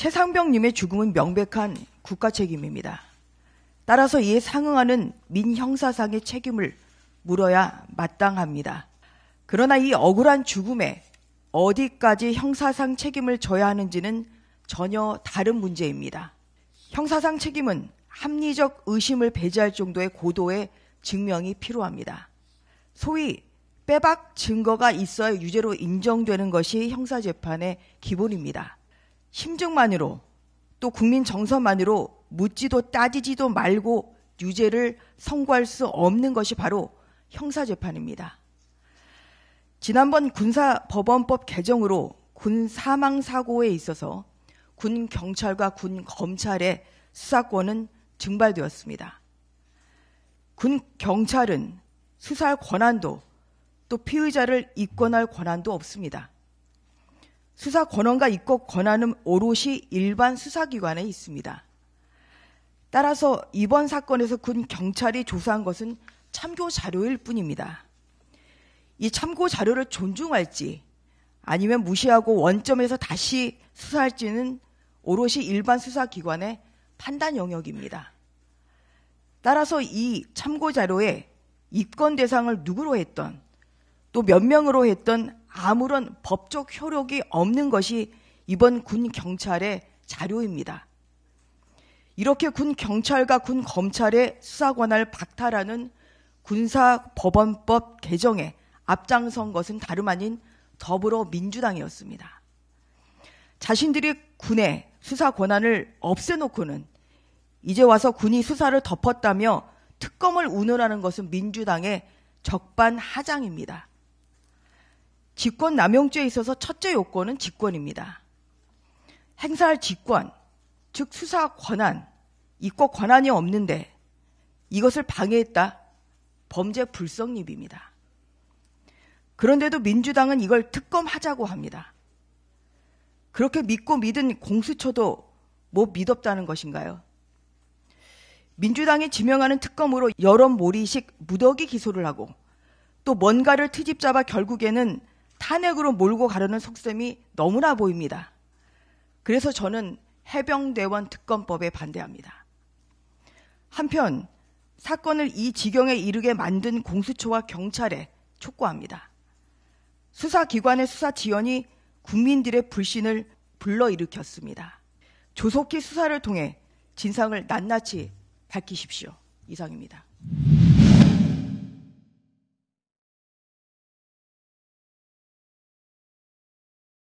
최상병님의 죽음은 명백한 국가 책임입니다. 따라서 이에 상응하는 민형사상의 책임을 물어야 마땅합니다. 그러나 이 억울한 죽음에 어디까지 형사상 책임을 져야 하는지는 전혀 다른 문제입니다. 형사상 책임은 합리적 의심을 배제할 정도의 고도의 증명이 필요합니다. 소위 빼박 증거가 있어야 유죄로 인정되는 것이 형사재판의 기본입니다. 심증만으로또 국민 정서만으로 묻지도 따지지도 말고 유죄를 선고할 수 없는 것이 바로 형사재판입니다. 지난번 군사법원법 개정으로 군 사망사고에 있어서 군 경찰과 군 검찰의 수사권은 증발되었습니다. 군 경찰은 수사할 권한도 또 피의자를 입건할 권한도 없습니다. 수사 권한과 입법 권한은 오롯이 일반 수사기관에 있습니다. 따라서 이번 사건에서 군 경찰이 조사한 것은 참고 자료일 뿐입니다. 이 참고 자료를 존중할지 아니면 무시하고 원점에서 다시 수사할지는 오롯이 일반 수사기관의 판단 영역입니다. 따라서 이 참고 자료에 입건 대상을 누구로 했던 또 몇 명으로 했던 아무런 법적 효력이 없는 것이 이번 군 경찰의 자료입니다. 이렇게 군 경찰과 군 검찰의 수사 권한을 박탈하는 군사법원법 개정에 앞장선 것은 다름 아닌 더불어민주당이었습니다. 자신들이 군의 수사 권한을 없애놓고는 이제 와서 군이 수사를 덮었다며 특검을 운운하는 것은 민주당의 적반하장입니다. 직권 남용죄에 있어서 첫째 요건은 직권입니다. 행사할 직권, 즉 수사 권한, 입고 권한이 없는데 이것을 방해했다. 범죄 불성립입니다. 그런데도 민주당은 이걸 특검하자고 합니다. 그렇게 믿고 믿은 공수처도 못 뭐 믿었다는 것인가요? 민주당이 지명하는 특검으로 여론 몰이식 무더기 기소를 하고 또 뭔가를 트집잡아 결국에는 탄핵으로 몰고 가려는 속셈이 너무나 보입니다. 그래서 저는 해병대원 특검법에 반대합니다. 한편 사건을 이 지경에 이르게 만든 공수처와 경찰에 촉구합니다. 수사기관의 수사 지연이 국민들의 불신을 불러일으켰습니다. 조속히 수사를 통해 진상을 낱낱이 밝히십시오. 이상입니다.